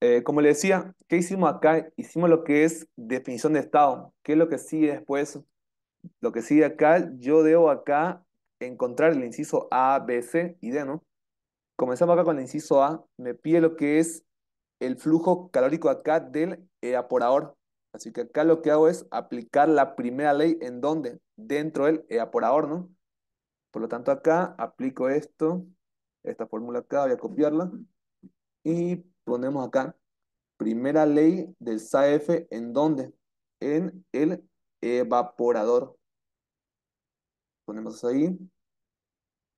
Eh, como le decía, ¿qué hicimos acá? Hicimos lo que es definición de estado. ¿Qué es lo que sigue después? Lo que sigue acá, yo debo acá encontrar el inciso A, B, C y D, ¿no? Comenzamos acá con el inciso A. Me pide lo que es el flujo calórico acá del evaporador. Así que acá lo que hago es aplicar la primera ley en donde? Dentro del evaporador, ¿no? Por lo tanto acá aplico esto esta fórmula acá, voy a copiarla. Y ponemos acá, primera ley del SAF, ¿en dónde? En el evaporador. Ponemos ahí.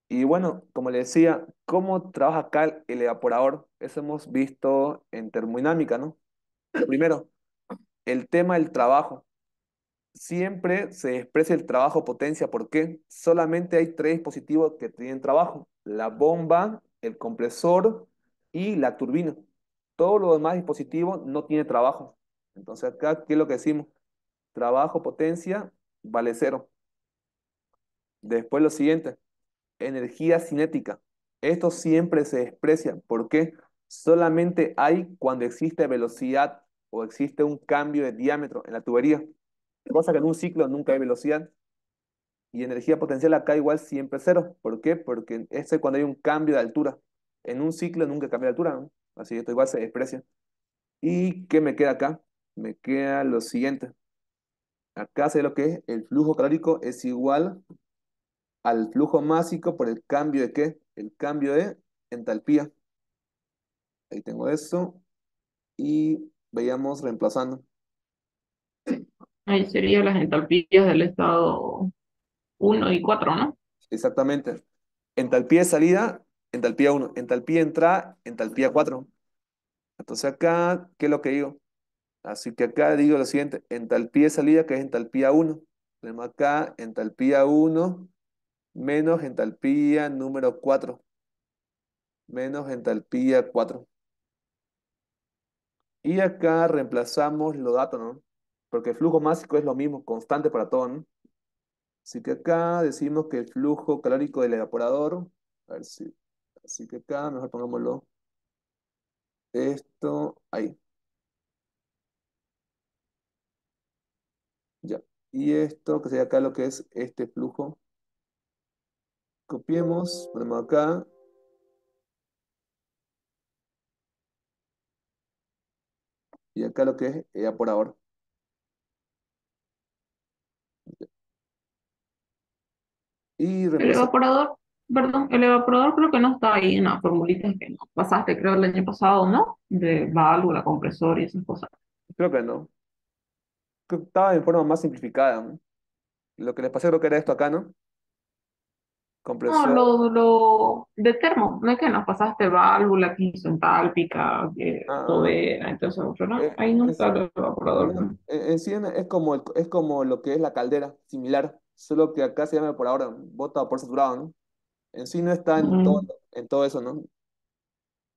Y bueno, como le decía, ¿cómo trabaja acá el evaporador? Eso hemos visto en termodinámica, ¿no? Primero, el tema del trabajo. Siempre se expresa el trabajo potencia. ¿Por qué? Solamente hay tres dispositivos que tienen trabajo la bomba, el compresor y la turbina. Todo lo demás dispositivo no tiene trabajo. Entonces acá, ¿qué es lo que decimos? Trabajo, potencia, vale cero. Después lo siguiente, energía cinética. Esto siempre se desprecia. ¿Por qué? Solamente hay cuando existe velocidad o existe un cambio de diámetro en la tubería. Cosa que en un ciclo nunca hay velocidad y energía potencial acá igual siempre cero. ¿Por qué? Porque este es cuando hay un cambio de altura. En un ciclo nunca cambia de altura, así esto igual se desprecia. ¿Y qué me queda acá? Me queda lo siguiente. Acá sé lo que es el flujo calórico es igual al flujo másico por el cambio de qué? El cambio de entalpía. Ahí tengo eso. Y veíamos reemplazando. Ahí serían las entalpías del estado 1 y 4, ¿no? Exactamente. Entalpía de salida, entalpía 1. Entalpía entrada, entalpía 4. Entonces acá, ¿qué es lo que digo? Así que acá digo lo siguiente, entalpía de salida que es entalpía 1. Tenemos acá entalpía 1 menos entalpía número 4. Menos entalpía 4. Y acá reemplazamos los datos, ¿no? Porque el flujo másico es lo mismo, constante para todo, ¿no? Así que acá decimos que el flujo calórico del evaporador, a ver si, así que acá mejor pongámoslo, esto, ahí. Ya, y esto, que sería acá lo que es este flujo. Copiemos, ponemos acá. Y acá lo que es evaporador. El evaporador, perdón, el evaporador creo que no está ahí en las formulitas que no pasaste, creo, el año pasado, ¿no? De válvula, compresor y esas cosas. Creo que no. estaba en forma más simplificada. Lo que les pasé creo que era esto acá, ¿no? Compresor. No, lo, lo de termo, no es que nos pasaste válvula, que ah, era. entonces eh, ahí no está el evaporador. Eh, sí es como, es como lo que es la caldera, similar solo que acá se llama por ahora bota por saturado, ¿no? En sí no está en, todo, en todo eso, ¿no?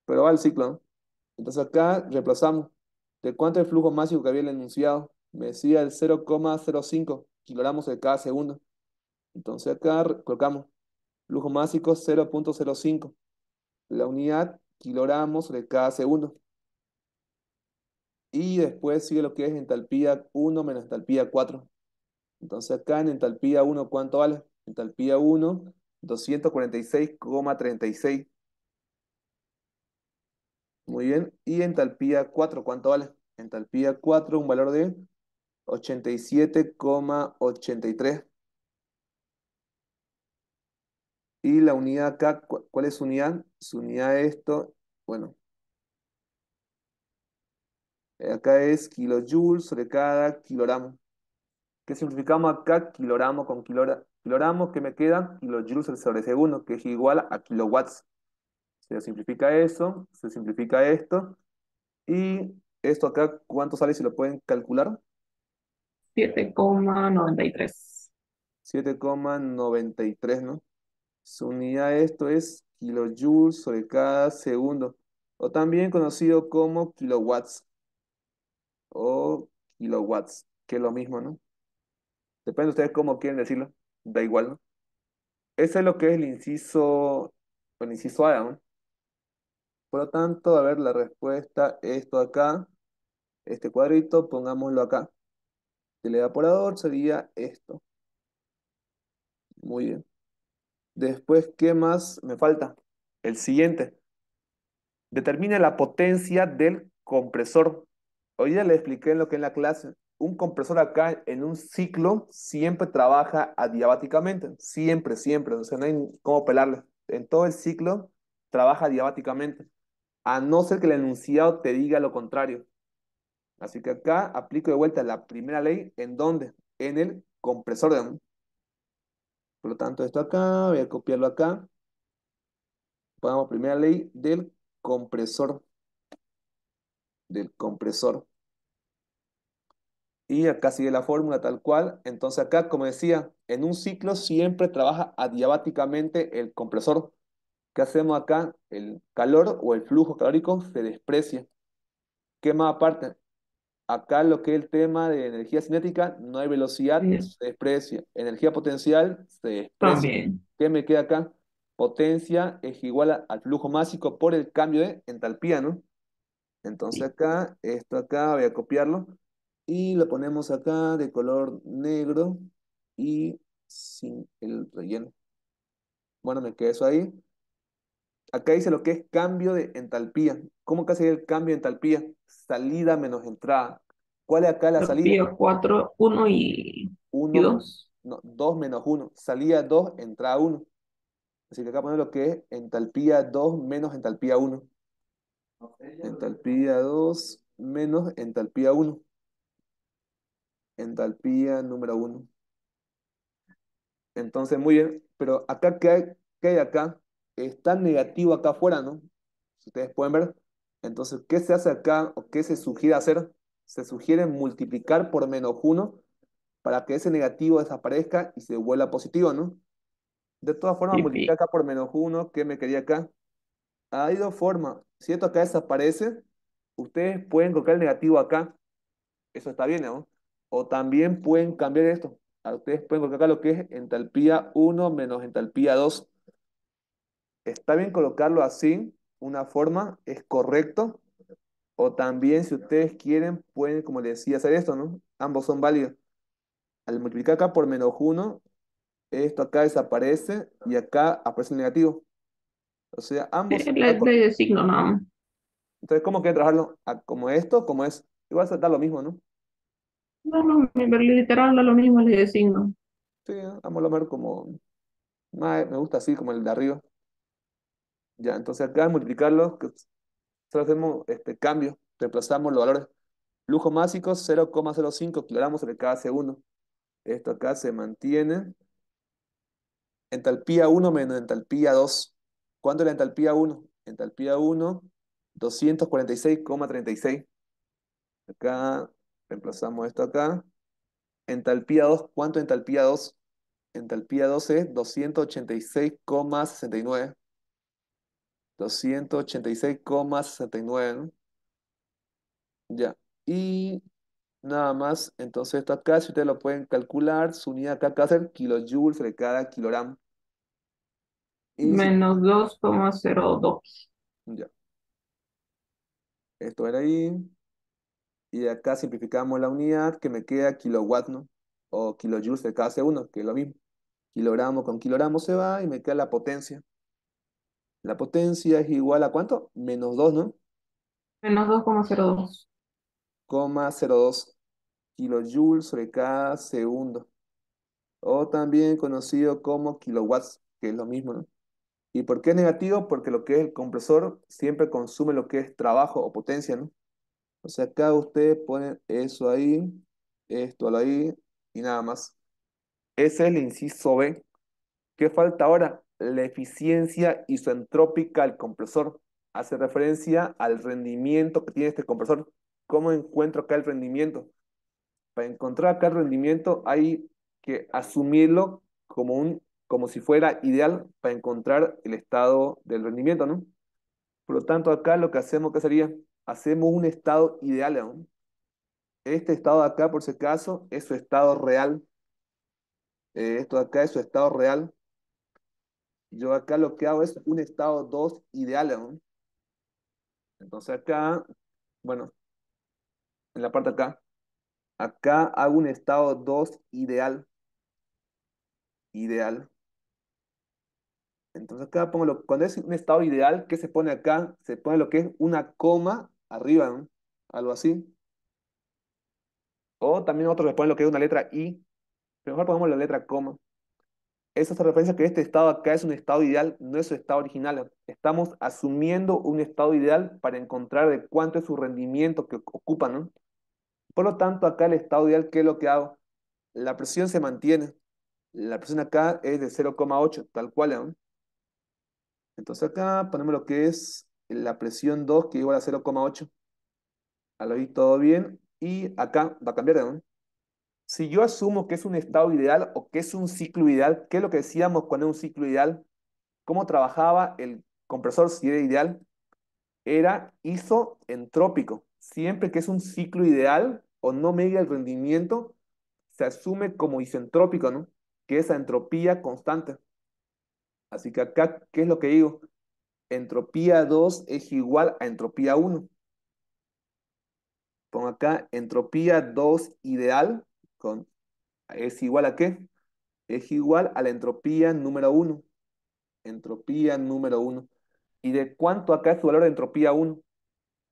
Pero va el ciclo, ¿no? Entonces acá reemplazamos. ¿De cuánto es el flujo máximo que había el enunciado? Me decía el 0,05 kilogramos de cada segundo. Entonces acá colocamos flujo másico 0.05, la unidad kilogramos de cada segundo. Y después sigue lo que es entalpía 1 menos entalpía 4. Entonces acá en entalpía 1, ¿cuánto vale? Entalpía 1, 246,36. Muy bien. Y entalpía 4, ¿cuánto vale? Entalpía 4, un valor de 87,83. Y la unidad acá, ¿cuál es su unidad? Su unidad es esto, bueno. Acá es kilojoules sobre cada kilogramo. ¿Qué simplificamos acá Kilogramo con kilogramos, que me quedan kilojoules sobre segundo, que es igual a kilowatts. Se simplifica eso, se simplifica esto. Y esto acá, ¿cuánto sale si lo pueden calcular? 7,93. 7,93, ¿no? Su unidad esto es kilojoules sobre cada segundo, o también conocido como kilowatts o kilowatts, que es lo mismo, ¿no? Depende de ustedes cómo quieren decirlo, da igual, ¿no? Ese es lo que es el inciso, el inciso A, Por lo tanto, a ver, la respuesta, esto acá, este cuadrito, pongámoslo acá. El evaporador sería esto. Muy bien. Después, ¿qué más me falta? El siguiente. Determina la potencia del compresor. Hoy ya le expliqué lo que es la clase un compresor acá en un ciclo siempre trabaja adiabáticamente, siempre, siempre, o no hay cómo pelarle. En todo el ciclo trabaja adiabáticamente, a no ser que el enunciado te diga lo contrario. Así que acá aplico de vuelta la primera ley, ¿en dónde? En el compresor de Por lo tanto, esto acá, voy a copiarlo acá. Ponemos primera ley del compresor. Del compresor y acá sigue la fórmula tal cual. Entonces acá, como decía, en un ciclo siempre trabaja adiabáticamente el compresor. ¿Qué hacemos acá? El calor o el flujo calórico se desprecia. ¿Qué más aparte? Acá lo que es el tema de energía cinética, no hay velocidad, se desprecia. Energía potencial, se desprecia. ¿Qué me queda acá? Potencia es igual al flujo másico por el cambio de entalpía, ¿no? Entonces acá, esto acá, voy a copiarlo. Y lo ponemos acá de color negro y sin el relleno. Bueno, me quedé eso ahí. Acá dice lo que es cambio de entalpía. ¿Cómo que sería el cambio de entalpía? Salida menos entrada. ¿Cuál es acá la salida? 4, 1 y 2. No, 2 menos 1. Salida 2, entrada 1. Así que acá ponemos lo que es entalpía 2 menos entalpía 1. Entalpía 2 menos entalpía 1. Entalpía número uno. Entonces, muy bien, pero acá, ¿qué hay, qué hay acá? Está negativo acá afuera, ¿no? Si ustedes pueden ver. Entonces, ¿qué se hace acá o qué se sugiere hacer? Se sugiere multiplicar por menos uno para que ese negativo desaparezca y se vuelva positivo, ¿no? De todas formas, multiplicar acá por menos uno, ¿qué me quería acá? Hay dos formas. Si esto acá desaparece, ustedes pueden colocar el negativo acá. Eso está bien, ¿no? O también pueden cambiar esto. Ustedes pueden colocar acá lo que es entalpía 1 menos entalpía 2. Está bien colocarlo así, una forma, es correcto. O también, si ustedes quieren, pueden, como les decía, hacer esto, ¿no? Ambos son válidos. Al multiplicar acá por menos 1, esto acá desaparece y acá aparece el negativo. O sea, ambos... signo, no. Entonces, ¿cómo quieren trabajarlo? Ah, como esto, como es. Igual da lo mismo, ¿no? No, no, literal no lo mismo, le designo. Sí, vamos a ver como. Me gusta así, como el de arriba. Ya, entonces acá multiplicarlo. solo hacemos este cambio, reemplazamos los valores. lujo másico 0,05 kilogramos el cada 1 Esto acá se mantiene. Entalpía 1 menos entalpía 2. ¿Cuánto es la entalpía 1? Entalpía 1, 246,36. Acá Reemplazamos esto acá. Entalpía 2, ¿cuánto entalpía 2? Entalpía 2 es 286,69. 286,69. Ya. Y nada más. Entonces esto acá, si ustedes lo pueden calcular, su unidad acá va a ser kilojoules de cada kilogram. Menos 2,02. Ya. Esto era ahí y acá simplificamos la unidad que me queda kilowatt, ¿no? O kilojoules de cada segundo, que es lo mismo. Kilogramo con kilogramo se va y me queda la potencia. La potencia es igual a cuánto? Menos 2, ¿no? Menos 2,02. 0,02 kilojoules sobre cada segundo. O también conocido como kilowatts, que es lo mismo, ¿no? ¿Y por qué es negativo? Porque lo que es el compresor siempre consume lo que es trabajo o potencia, ¿no? O sea, acá ustedes ponen eso ahí, esto ahí y nada más. Ese es el inciso B. ¿Qué falta ahora? La eficiencia isentrópica del compresor. Hace referencia al rendimiento que tiene este compresor. ¿Cómo encuentro acá el rendimiento? Para encontrar acá el rendimiento hay que asumirlo como, un, como si fuera ideal para encontrar el estado del rendimiento, ¿no? Por lo tanto, acá lo que hacemos que sería hacemos un estado ideal Este estado de acá, por si acaso, es su estado real. Eh, esto de acá es su estado real. Yo acá lo que hago es un estado 2 ideal Entonces acá, bueno, en la parte de acá, acá hago un estado 2 ideal. Ideal. Entonces acá pongo, lo, cuando es un estado ideal, ¿qué se pone acá? Se pone lo que es una coma arriba, ¿no? algo así. O también otros le ponen lo que es una letra I, pero mejor ponemos la letra coma. Eso es la referencia que este estado acá es un estado ideal, no es su estado original. Estamos asumiendo un estado ideal para encontrar de cuánto es su rendimiento que ocupan, ¿no? Por lo tanto, acá el estado ideal, ¿qué es lo que hago? La presión se mantiene. La presión acá es de 0,8, tal cual, ¿no? Entonces acá ponemos lo que es la presión 2 que igual a 0,8. Al oír todo bien. Y acá va a cambiar de Si yo asumo que es un estado ideal o que es un ciclo ideal, ¿qué es lo que decíamos cuando es un ciclo ideal? ¿Cómo trabajaba el compresor si era ideal? Era isoentrópico. Siempre que es un ciclo ideal o no media el rendimiento, se asume como isentrópico, ¿no? Que esa entropía constante. Así que acá, ¿qué es lo que digo? entropía 2 es igual a entropía 1. Pongo acá entropía 2 ideal con, es igual a qué? Es igual a la entropía número 1. Entropía número 1. ¿Y de cuánto acá es su valor de entropía 1?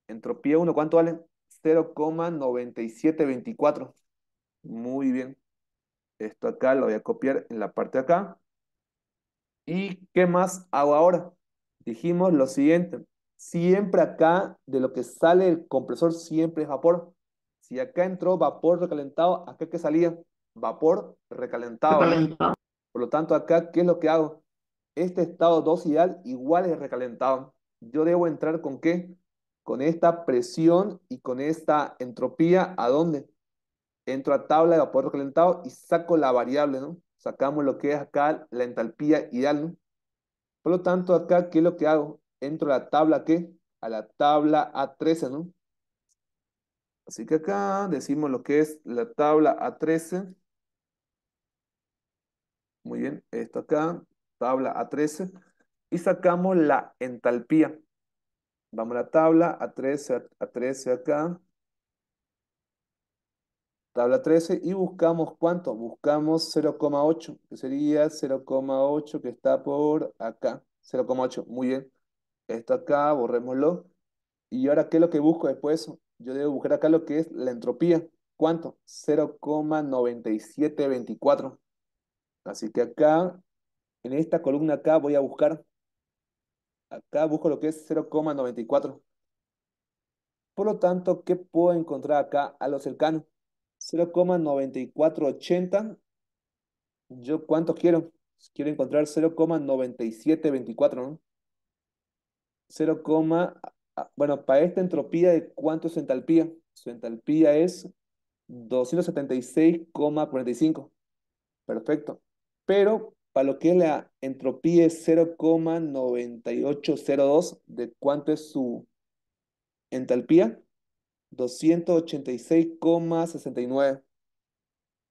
Entropía 1, ¿cuánto vale? 0,9724. Muy bien. Esto acá lo voy a copiar en la parte de acá. ¿Y qué más hago ahora? dijimos lo siguiente, siempre acá de lo que sale el compresor siempre es vapor. Si acá entró vapor recalentado, acá que salía vapor recalentado. Por lo tanto, acá, ¿qué es lo que hago? Este estado 2 ideal igual es recalentado. Yo debo entrar con qué? Con esta presión y con esta entropía, ¿a dónde? Entro a tabla de vapor recalentado y saco la variable, ¿no? Sacamos lo que es acá la entalpía ideal, ¿no? Por lo tanto, acá, ¿qué es lo que hago? Entro a la tabla, ¿qué? A la tabla A13, ¿no? Así que acá decimos lo que es la tabla A13. Muy bien, esto acá, tabla A13. Y sacamos la entalpía. Vamos a la tabla A13, A13 acá tabla 13, y buscamos cuánto, buscamos 0,8, que sería 0,8 que está por acá, 0,8, muy bien, Esto acá, borrémoslo, y ahora, ¿qué es lo que busco después? Yo debo buscar acá lo que es la entropía, ¿cuánto? 0,9724, así que acá, en esta columna acá voy a buscar, acá busco lo que es 0,94, por lo tanto, ¿qué puedo encontrar acá a lo cercano? 0,9480. ¿Yo cuánto quiero? Quiero encontrar 0,9724, ¿no? 0, ah, bueno, para esta entropía, ¿de ¿cuánto es su entalpía? Su entalpía es 276,45. Perfecto. Pero para lo que es la entropía es 0,9802, ¿de cuánto es su entalpía? 286,69.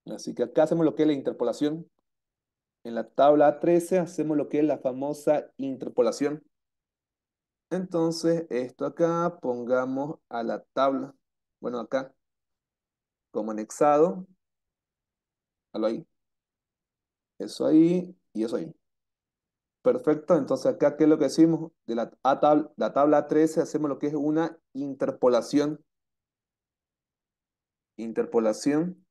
Así que acá hacemos lo que es la interpolación. En la tabla 13 hacemos lo que es la famosa interpolación. Entonces, esto acá pongamos a la tabla. Bueno, acá, como anexado, halo ahí. Eso ahí y eso ahí. Perfecto, entonces acá, ¿qué es lo que decimos? De la, a la tabla 13 hacemos lo que es una interpolación interpolación.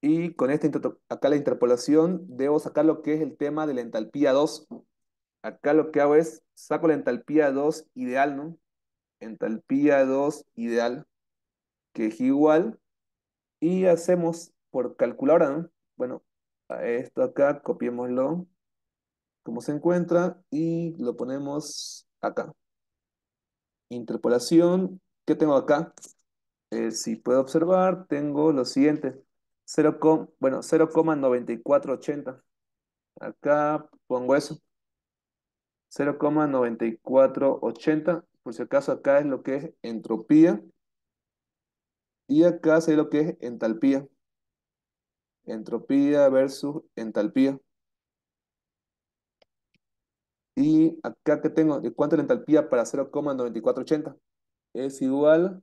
Y con esta, acá la interpolación, debo sacar lo que es el tema de la entalpía 2. Acá lo que hago es, saco la entalpía 2 ideal, ¿no? Entalpía 2 ideal, que es igual. Y hacemos por calculadora, Bueno, a esto acá, copiémoslo como se encuentra y lo ponemos acá. Interpolación, ¿qué tengo acá? Eh, si puedo observar, tengo lo siguiente. bueno, 0,9480. Acá pongo eso. 0,9480. Por si acaso, acá es lo que es entropía. Y acá sé lo que es entalpía. Entropía versus entalpía. Y acá que tengo, ¿de cuánto es la entalpía para 0,9480? Es igual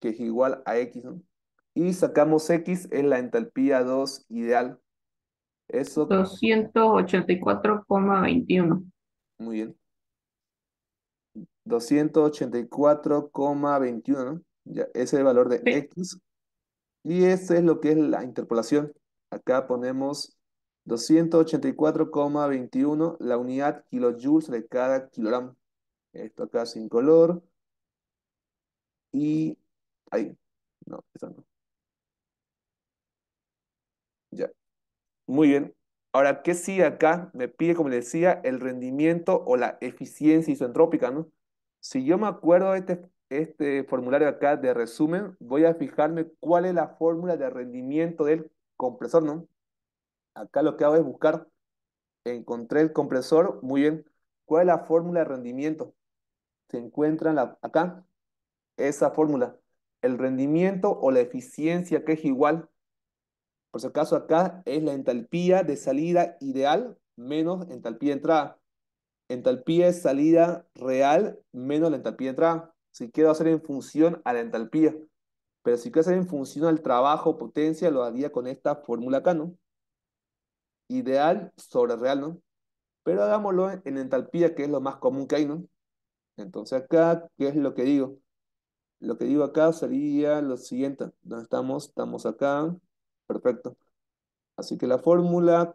que es igual a X, ¿no? Y sacamos X es la entalpía 2 ideal. Eso. 284,21. Muy bien. 284,21, ¿no? ese es el valor de X. Y ese es lo que es la interpolación. Acá ponemos 284,21 la unidad kilojoules de cada kilogramo. Esto acá sin color. Y Ahí. No, eso no. Ya. Muy bien. Ahora, que sí acá? Me pide, como le decía, el rendimiento o la eficiencia isentrópica, ¿no? Si yo me acuerdo de este, este formulario acá de resumen, voy a fijarme cuál es la fórmula de rendimiento del compresor, ¿no? Acá lo que hago es buscar, encontré el compresor, muy bien. ¿Cuál es la fórmula de rendimiento? Se encuentra la, acá esa fórmula el rendimiento o la eficiencia que es igual. Por si acaso acá es la entalpía de salida ideal menos entalpía de entrada. Entalpía es salida real menos la entalpía de entrada. Si quiero hacer en función a la entalpía. Pero si quiero hacer en función al trabajo, potencia, lo haría con esta fórmula acá, ¿no? Ideal sobre real, ¿no? Pero hagámoslo en entalpía, que es lo más común que hay, ¿no? Entonces acá, ¿qué es lo que digo? Lo que digo acá sería lo siguiente. ¿Dónde estamos? Estamos acá. Perfecto. Así que la fórmula,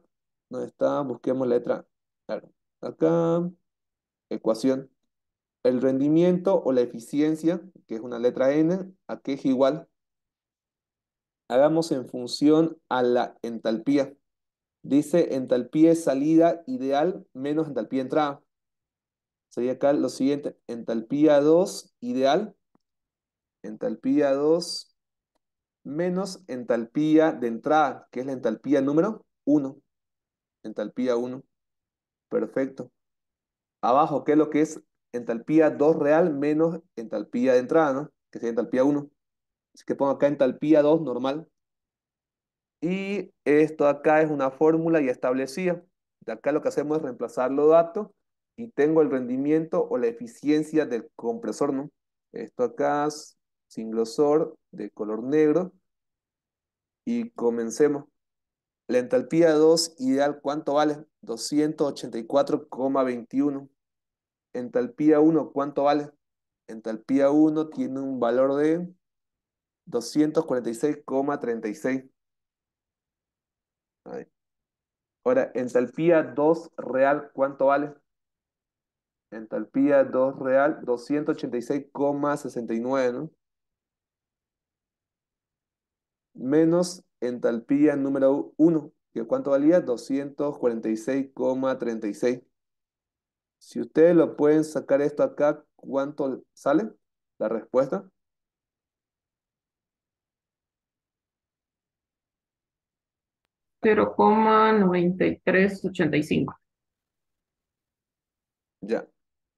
¿dónde está? Busquemos la letra. Claro. Acá, ecuación. El rendimiento o la eficiencia, que es una letra n, ¿a qué es igual? Hagamos en función a la entalpía. Dice entalpía salida ideal menos entalpía entrada. Sería acá lo siguiente, entalpía 2 ideal Entalpía 2 menos entalpía de entrada, que es la entalpía número 1. Entalpía 1. Perfecto. Abajo, ¿qué es lo que es entalpía 2 real menos entalpía de entrada, ¿no? Que es entalpía 1. Así que pongo acá entalpía 2 normal. Y esto acá es una fórmula ya establecida. De acá lo que hacemos es reemplazar los datos y tengo el rendimiento o la eficiencia del compresor, ¿no? Esto acá es sin glosor, de color negro. Y comencemos. La entalpía 2 ideal, ¿cuánto vale? 284,21. Entalpía 1, ¿cuánto vale? Entalpía 1 tiene un valor de 246,36. Ahora, entalpía 2 real, ¿cuánto vale? Entalpía 2 real, 286,69, ¿no? menos entalpía número 1, que cuánto valía 246,36. Si ustedes lo pueden sacar esto acá, ¿cuánto sale la respuesta? 0,9385. Ya.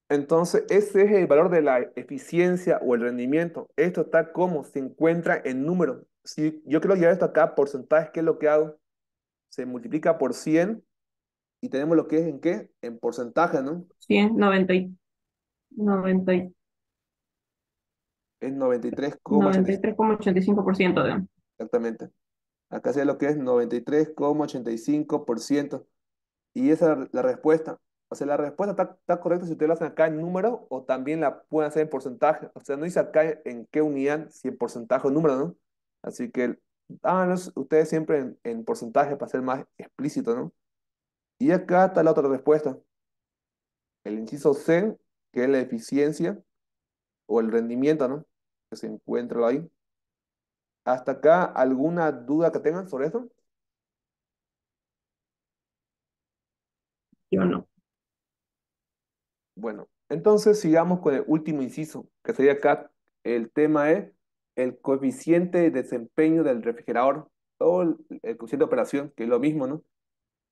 Entonces, ese es el valor de la eficiencia o el rendimiento. Esto está como se encuentra en número si yo quiero llevar esto acá, porcentaje, ¿qué es lo que hago? Se multiplica por 100 y tenemos lo que es en qué? En porcentaje, ¿no? 100, 90 y... 90 y... Es 93,85%. Exactamente. Acá sea lo que es 93,85%. Y esa es la respuesta. O sea, la respuesta está, está correcta si ustedes la hacen acá en número o también la pueden hacer en porcentaje. O sea, no dice acá en qué unidad, si en porcentaje o número, ¿no? Así que háganos ah, ustedes siempre en, porcentaje para ser más explícito, ¿no? Y acá está la otra respuesta. El inciso C, que es la eficiencia o el rendimiento, ¿no? Que se encuentra ahí. ¿Hasta acá alguna duda que tengan sobre esto? Yo no. Bueno, entonces sigamos con el último inciso, que sería acá el tema es el coeficiente de desempeño del refrigerador o el, coeficiente de operación, que es lo mismo, ¿no?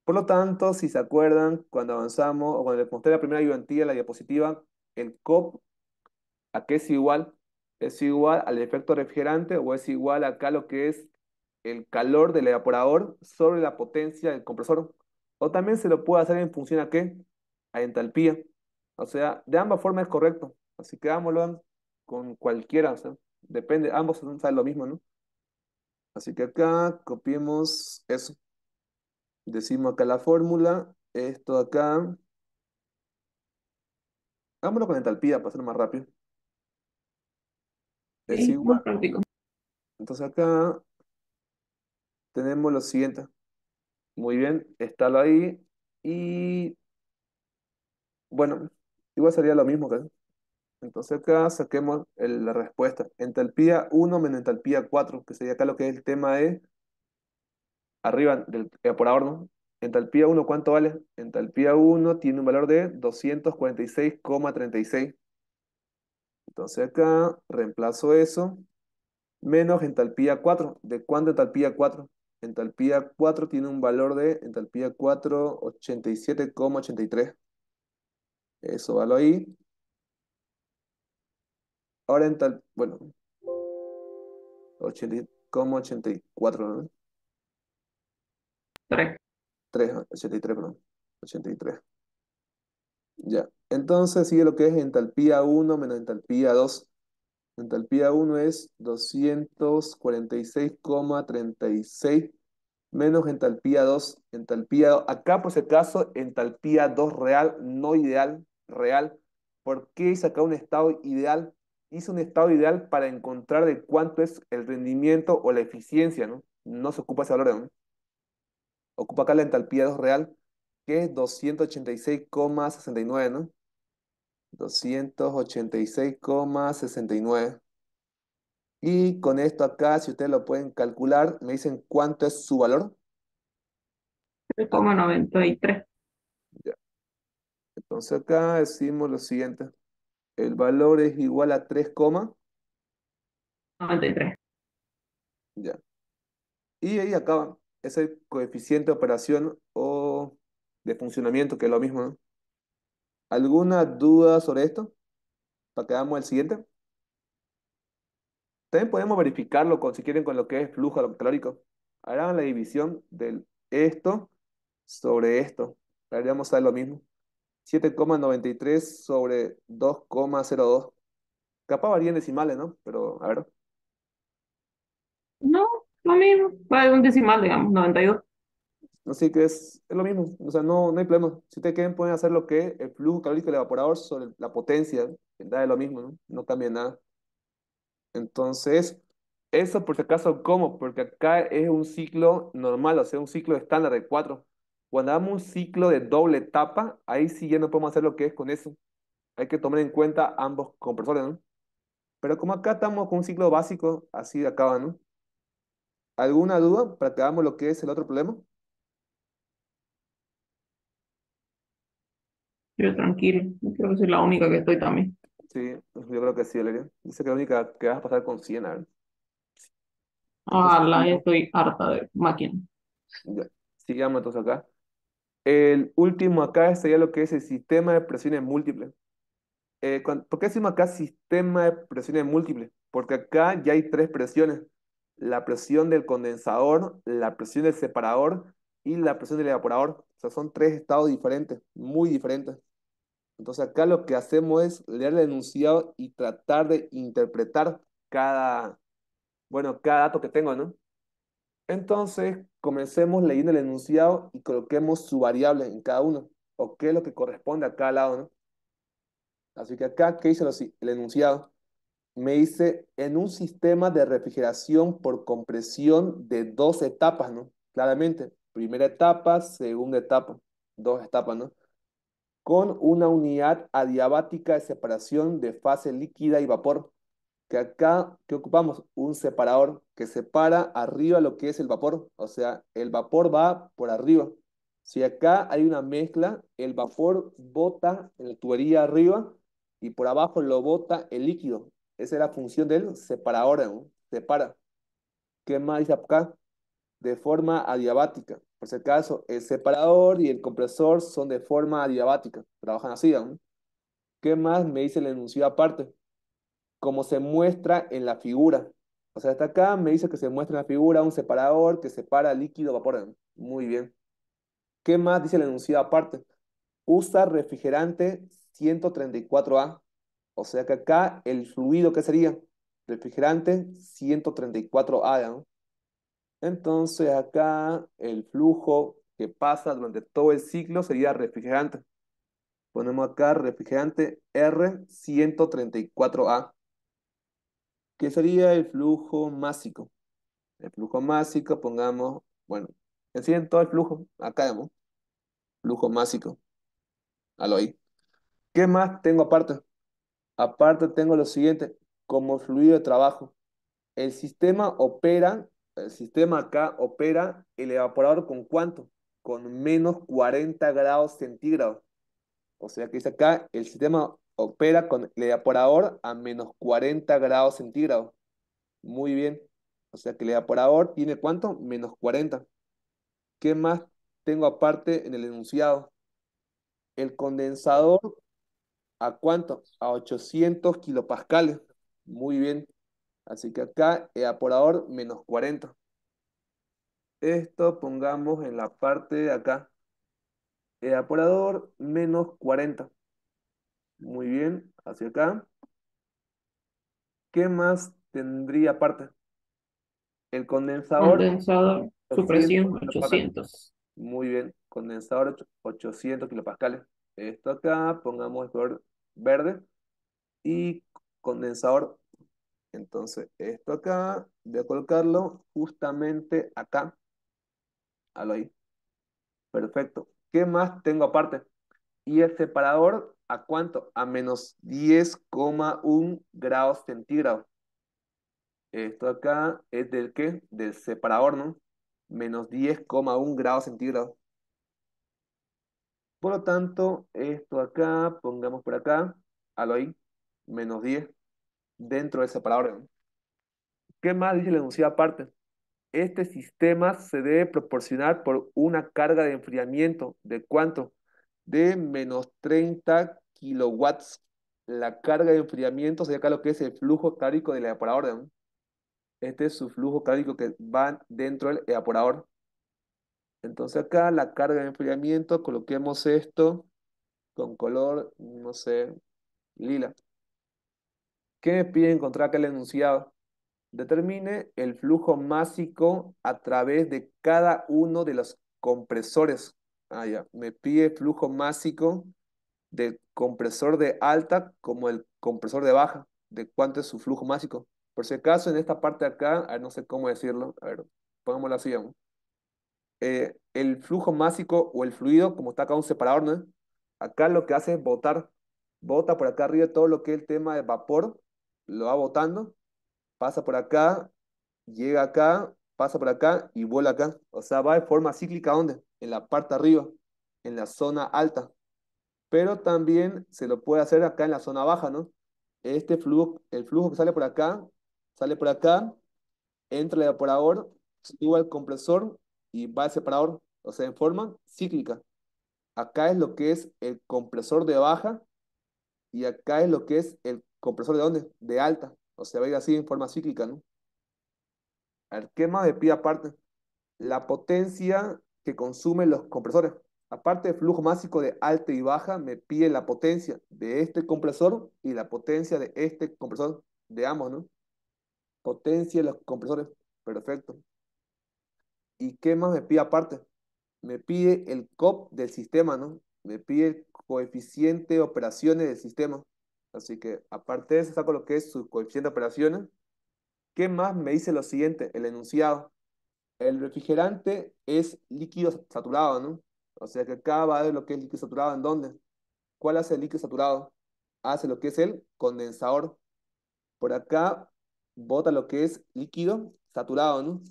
Por lo tanto, si se acuerdan, cuando avanzamos o cuando les mostré la primera ayudantía, la diapositiva, el COP, ¿a qué es igual? ¿Es igual al efecto refrigerante o es igual acá lo que es el calor del evaporador sobre la potencia del compresor? O también se lo puede hacer en función a qué? A entalpía. O sea, de ambas formas es correcto. Así que dámoslo con cualquiera. O sea, Depende, ambos son lo mismo, ¿no? Así que acá copiemos eso. Decimos acá la fórmula, esto acá. Hagámoslo con entalpía para hacerlo más rápido. Es igual. Entonces acá tenemos lo siguiente. Muy bien, estálo ahí. Y bueno, igual sería lo mismo acá. Entonces acá saquemos la respuesta. Entalpía 1 menos entalpía 4, que sería acá lo que es el tema de arriba del evaporador, eh, ¿no? Entalpía 1, ¿cuánto vale? Entalpía 1 tiene un valor de 246,36. Entonces acá reemplazo eso. Menos entalpía 4. ¿De cuánto entalpía 4? Entalpía 4 tiene un valor de entalpía 4, 87,83. Eso vale ahí. Ahora entalpía... tal, bueno, 80,84, ¿no? 3. 3, 83, perdón. 83. Ya. Entonces sigue lo que es entalpía 1 menos entalpía 2. Entalpía 1 es 246,36 menos entalpía 2. Entalpía, 2. acá por ese caso, entalpía 2 real, no ideal, real. ¿Por qué sacar un estado ideal? Hice un estado ideal para encontrar de cuánto es el rendimiento o la eficiencia, ¿no? No se ocupa ese valor, ¿no? Ocupa acá la entalpía 2 real, que es 286,69, ¿no? 286,69. Y con esto acá, si ustedes lo pueden calcular, me dicen cuánto es su valor. 3,93. Entonces acá decimos lo siguiente el valor es igual a tres. Ya. Y ahí acaba. Ese coeficiente de operación o de funcionamiento, que es lo mismo. ¿no? ¿Alguna duda sobre esto? Para que hagamos el siguiente. También podemos verificarlo, con, si quieren, con lo que es flujo calórico. Harán la división del esto sobre esto. vamos a lo mismo. 7,93 sobre 2,02. Capaz varían decimales, ¿no? Pero, a ver. No, lo mismo. Va de un decimal, digamos, 92. Así que es, lo mismo. O sea, no, no hay problema. Si ustedes quieren, pueden hacer lo que el flujo calórico del evaporador sobre la potencia. Da lo mismo, ¿no? No cambia nada. Entonces, eso por si acaso, ¿cómo? Porque acá es un ciclo normal, o sea, un ciclo estándar de 4. Cuando damos un ciclo de doble etapa, ahí sí ya no podemos hacer lo que es con eso. Hay que tomar en cuenta ambos compresores, ¿no? Pero como acá estamos con un ciclo básico, así acaba, ¿no? ¿Alguna duda para que hagamos lo que es el otro problema? Yo tranquilo, yo creo que soy la única que estoy también. Sí, yo creo que sí, Valeria. Dice que la única que vas a pasar con 100, ¿verdad? Ah, estoy harta de máquina. Sigamos entonces acá. El último acá sería lo que es el sistema de presiones múltiples. Eh, ¿Por qué decimos acá sistema de presiones múltiples? Porque acá ya hay tres presiones. La presión del condensador, la presión del separador y la presión del evaporador. O sea, son tres estados diferentes, muy diferentes. Entonces acá lo que hacemos es leer el enunciado y tratar de interpretar cada, bueno, cada dato que tengo, ¿no? Entonces, comencemos leyendo el enunciado y coloquemos su variable en cada uno, o qué es lo que corresponde a cada lado, ¿no? Así que acá, ¿qué dice el enunciado? Me dice, en un sistema de refrigeración por compresión de dos etapas, ¿no? Claramente, primera etapa, segunda etapa, dos etapas, ¿no? Con una unidad adiabática de separación de fase líquida y vapor que acá que ocupamos un separador que separa arriba lo que es el vapor, o sea, el vapor va por arriba. Si acá hay una mezcla, el vapor bota en la tubería arriba y por abajo lo bota el líquido. Esa es la función del separador, separa. ¿Qué más dice acá? De forma adiabática. Por si acaso, el separador y el compresor son de forma adiabática. Trabajan así, ¿Qué más me dice el enunciado aparte? como se muestra en la figura. O sea, hasta acá me dice que se muestra en la figura un separador que separa líquido, vapor. Muy bien. ¿Qué más dice la enunciada aparte? Usa refrigerante 134A. O sea que acá el fluido, que sería? Refrigerante 134A. Entonces acá el flujo que pasa durante todo el ciclo sería refrigerante. Ponemos acá refrigerante R134A. ¿Qué sería el flujo másico. El flujo másico, pongamos, bueno, el todo el flujo, acá vemos, flujo másico. lo ahí. ¿Qué más tengo aparte? Aparte tengo lo siguiente, como fluido de trabajo. El sistema opera, el sistema acá opera el evaporador con cuánto? Con menos 40 grados centígrados. O sea que dice acá, el sistema opera con el evaporador a menos 40 grados centígrados. Muy bien. O sea que el evaporador tiene cuánto? Menos 40. ¿Qué más tengo aparte en el enunciado? El condensador a cuánto? A 800 kilopascales. Muy bien. Así que acá evaporador eh, menos 40. Esto pongamos en la parte de acá. Evaporador eh, menos 40. Muy bien, hacia acá. ¿Qué más tendría aparte? El condensador. Condensador, 800. Muy bien, condensador 800 kilopascales. Esto acá, pongamos color verde. Y condensador, entonces esto acá, voy a colocarlo justamente acá. Halo ahí. Perfecto. ¿Qué más tengo aparte? Y el separador ¿A cuánto? A menos 10,1 grados centígrados. Esto acá es del qué? Del separador, ¿no? Menos 10,1 grados centígrados. Por lo tanto, esto acá, pongamos por acá, aloí, menos 10, dentro del separador. ¿Qué más dice la enunciada aparte? Este sistema se debe proporcionar por una carga de enfriamiento de cuánto? De menos 30 kilowatts la carga de enfriamiento, sea acá lo que es el flujo calórico del evaporador. Este es su flujo cárico que va dentro del evaporador. Entonces acá la carga de enfriamiento, coloquemos esto con color, no sé, lila. ¿Qué me pide encontrar acá el enunciado? Determine el flujo másico a través de cada uno de los compresores. Ah, ya. Me pide flujo másico de compresor de alta como el compresor de baja, de cuánto es su flujo másico. Por si acaso, en esta parte de acá, ah, no sé cómo decirlo, a ver, pongámoslo así, eh, el flujo másico o el fluido, como está acá un separador, ¿no? Acá lo que hace es botar, bota por acá arriba todo lo que es el tema de vapor, lo va botando, pasa por acá, llega acá, pasa por acá y vuela acá. O sea, va de forma cíclica, ¿dónde? En la parte arriba, en la zona alta pero también se lo puede hacer acá en la zona baja, ¿no? Este flujo, el flujo que sale por acá, sale por acá, entra el evaporador, sube al compresor y va al separador, o sea, en forma cíclica. Acá es lo que es el compresor de baja y acá es lo que es el compresor de dónde? De alta. O sea, va así en forma cíclica, ¿no? A ver, de más aparte? La potencia que consumen los compresores. Aparte del flujo másico de alta y baja, me pide la potencia de este compresor y la potencia de este compresor, de ambos, ¿no? Potencia de los compresores, perfecto. ¿Y qué más me pide aparte? Me pide el COP del sistema, ¿no? Me pide el coeficiente de operaciones del sistema. Así que aparte de eso, saco lo que es su coeficiente de operaciones. ¿Qué más me dice lo siguiente? El enunciado. El refrigerante es líquido saturado, ¿no? O sea que acá va a ver lo que es líquido saturado. ¿En dónde? ¿Cuál hace el líquido saturado? Hace lo que es el condensador. Por acá bota lo que es líquido saturado, ¿no?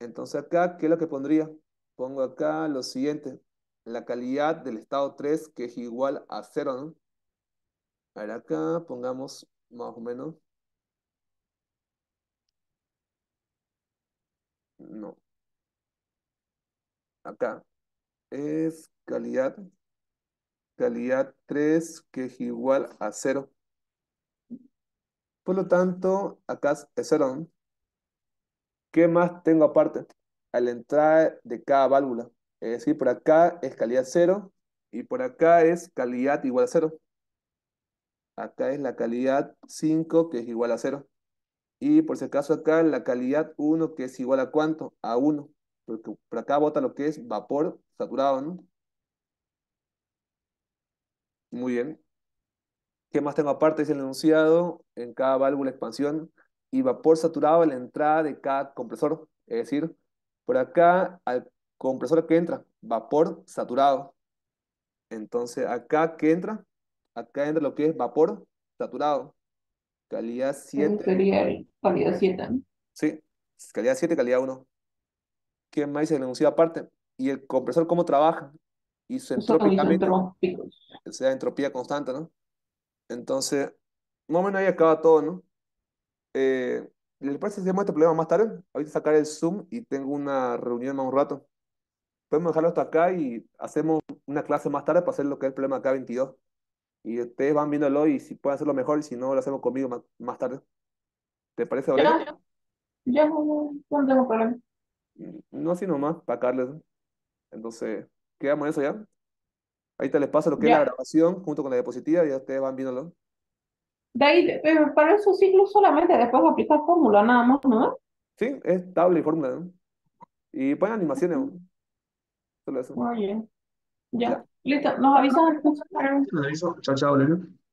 Entonces acá, ¿qué es lo que pondría? Pongo acá lo siguiente. La calidad del estado 3, que es igual a 0, ¿no? A ver acá, pongamos más o menos. No. Acá es calidad, calidad 3 que es igual a 0. Por lo tanto, acá es 0. ¿Qué más tengo aparte? A la entrada de cada válvula. Es decir, por acá es calidad 0 y por acá es calidad igual a 0. Acá es la calidad 5 que es igual a 0. Y por si acaso acá la calidad 1 que es igual a cuánto? A 1 porque por acá bota lo que es vapor saturado, ¿no? Muy bien. ¿Qué más tengo aparte? Es el enunciado en cada válvula de expansión y vapor saturado en la entrada de cada compresor. Es decir, por acá al compresor que entra, vapor saturado. Entonces, acá que entra, acá entra lo que es vapor saturado. Calidad 7. Calidad 7. Sí, calidad 7, calidad 1 que más la enunciado aparte. ¿Y el compresor cómo trabaja? y su sea, entropía constante, ¿no? Entonces, más menos ahí acaba todo, ¿no? Eh, ¿Les parece hacemos este problema más tarde? Ahorita sacar el Zoom y tengo una reunión más un rato. Podemos dejarlo hasta acá y hacemos una clase más tarde para hacer lo que es el problema acá 22. Y ustedes van viéndolo y si pueden hacerlo mejor y si no, lo hacemos conmigo más, tarde. ¿Te parece, Valeria? Ya, no tengo problema. No así nomás, para Carles. Entonces, quedamos en eso ya. ahí te les pasa lo que es la grabación junto con la diapositiva y ya ustedes van viéndolo. De ahí, pero para esos ciclos solamente después aplica aplicar fórmula, nada más, ¿no? Sí, es tabla y fórmula, Y ponen pues animaciones. Solo eso. Muy bien. Ya. Listo, nos avisan. Nos avisan. Chao, chao,